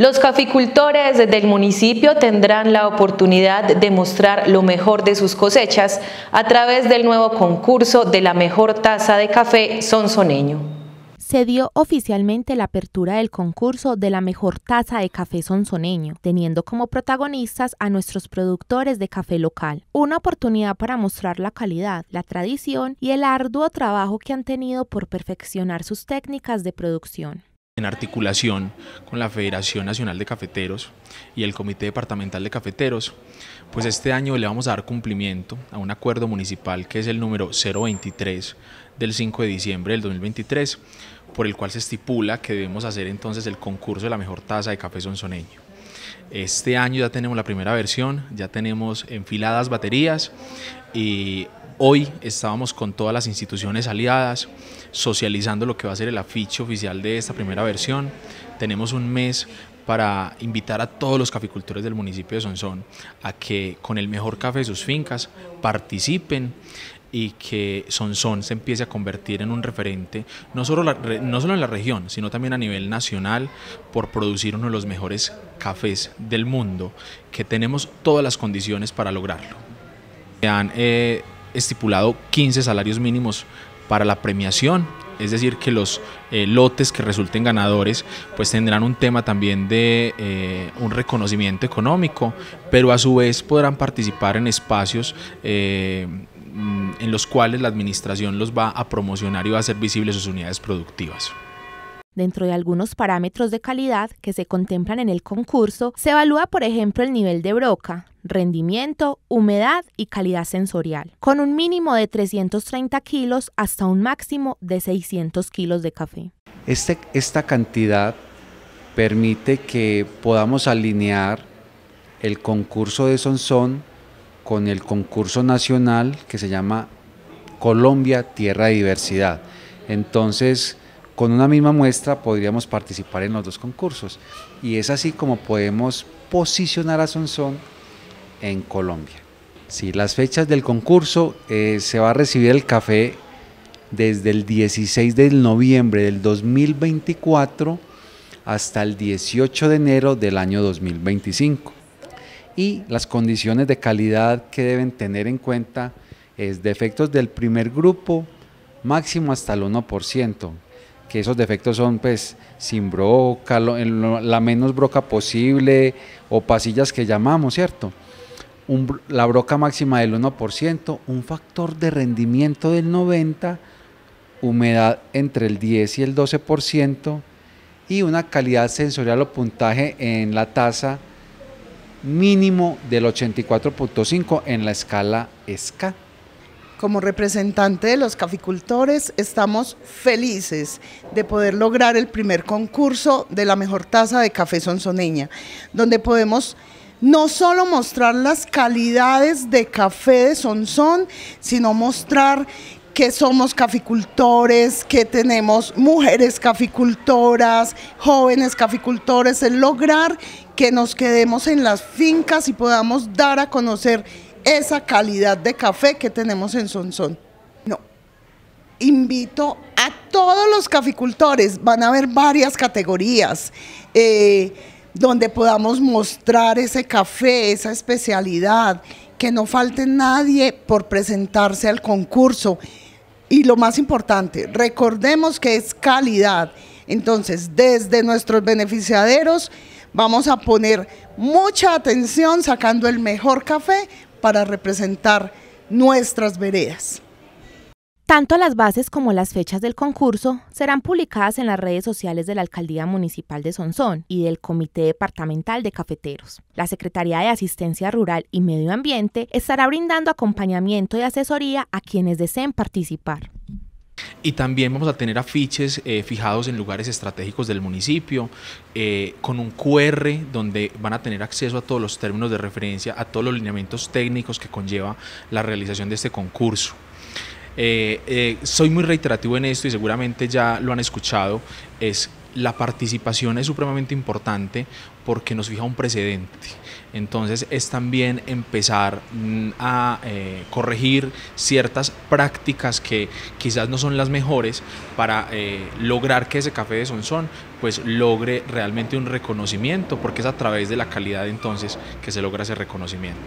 Los caficultores del municipio tendrán la oportunidad de mostrar lo mejor de sus cosechas a través del nuevo concurso de la mejor taza de café sonsoneño se dio oficialmente la apertura del concurso de la mejor taza de café sonsoneño, teniendo como protagonistas a nuestros productores de café local. Una oportunidad para mostrar la calidad, la tradición y el arduo trabajo que han tenido por perfeccionar sus técnicas de producción en articulación con la Federación Nacional de Cafeteros y el Comité Departamental de Cafeteros, pues este año le vamos a dar cumplimiento a un acuerdo municipal que es el número 023 del 5 de diciembre del 2023, por el cual se estipula que debemos hacer entonces el concurso de la mejor taza de café sonsoneño. Este año ya tenemos la primera versión, ya tenemos enfiladas baterías y Hoy estábamos con todas las instituciones aliadas socializando lo que va a ser el afiche oficial de esta primera versión. Tenemos un mes para invitar a todos los caficultores del municipio de Sonsón a que con el mejor café de sus fincas participen y que Sonsón se empiece a convertir en un referente, no solo, no solo en la región, sino también a nivel nacional, por producir uno de los mejores cafés del mundo, que tenemos todas las condiciones para lograrlo. Sean, eh, estipulado 15 salarios mínimos para la premiación. Es decir, que los eh, lotes que resulten ganadores pues tendrán un tema también de eh, un reconocimiento económico, pero a su vez podrán participar en espacios eh, mm, en los cuales la administración los va a promocionar y va a hacer visibles sus unidades productivas. Dentro de algunos parámetros de calidad que se contemplan en el concurso, se evalúa, por ejemplo, el nivel de broca, rendimiento, humedad y calidad sensorial, con un mínimo de 330 kilos hasta un máximo de 600 kilos de café. Este, esta cantidad permite que podamos alinear el concurso de Sonsón con el concurso nacional que se llama Colombia Tierra Diversidad. Entonces, con una misma muestra podríamos participar en los dos concursos. Y es así como podemos posicionar a Sonsón en Colombia. si las fechas del concurso eh, se va a recibir el café desde el 16 de noviembre del 2024 hasta el 18 de enero del año 2025. Y las condiciones de calidad que deben tener en cuenta es defectos del primer grupo, máximo hasta el 1%, que esos defectos son pues sin broca, la menos broca posible o pasillas que llamamos, ¿cierto? la broca máxima del 1%, un factor de rendimiento del 90%, humedad entre el 10 y el 12% y una calidad sensorial o puntaje en la tasa mínimo del 84.5 en la escala SCA como representante de los caficultores, estamos felices de poder lograr el primer concurso de la mejor taza de café sonsoneña, donde podemos no solo mostrar las calidades de café de Sonson, sino mostrar que somos caficultores, que tenemos mujeres caficultoras, jóvenes caficultores, el lograr que nos quedemos en las fincas y podamos dar a conocer esa calidad de café que tenemos en Sonsón. No. Invito a todos los caficultores, van a haber varias categorías. Eh, donde podamos mostrar ese café, esa especialidad, que no falte nadie por presentarse al concurso. Y lo más importante, recordemos que es calidad. Entonces, desde nuestros beneficiaderos vamos a poner mucha atención sacando el mejor café para representar nuestras veredas. Tanto las bases como las fechas del concurso serán publicadas en las redes sociales de la Alcaldía Municipal de Sonsón y del Comité Departamental de Cafeteros. La Secretaría de Asistencia Rural y Medio Ambiente estará brindando acompañamiento y asesoría a quienes deseen participar y también vamos a tener afiches eh, fijados en lugares estratégicos del municipio, eh, con un QR donde van a tener acceso a todos los términos de referencia, a todos los lineamientos técnicos que conlleva la realización de este concurso. Eh, soy muy reiterativo en esto y seguramente ya lo han escuchado, es la participación es supremamente importante porque nos fija un precedente. Entonces es también empezar mm, a eh, corregir ciertas prácticas que quizás no son las mejores para eh, lograr que ese café de Sonsón pues logre realmente un reconocimiento porque es a través de la calidad entonces que se logra ese reconocimiento.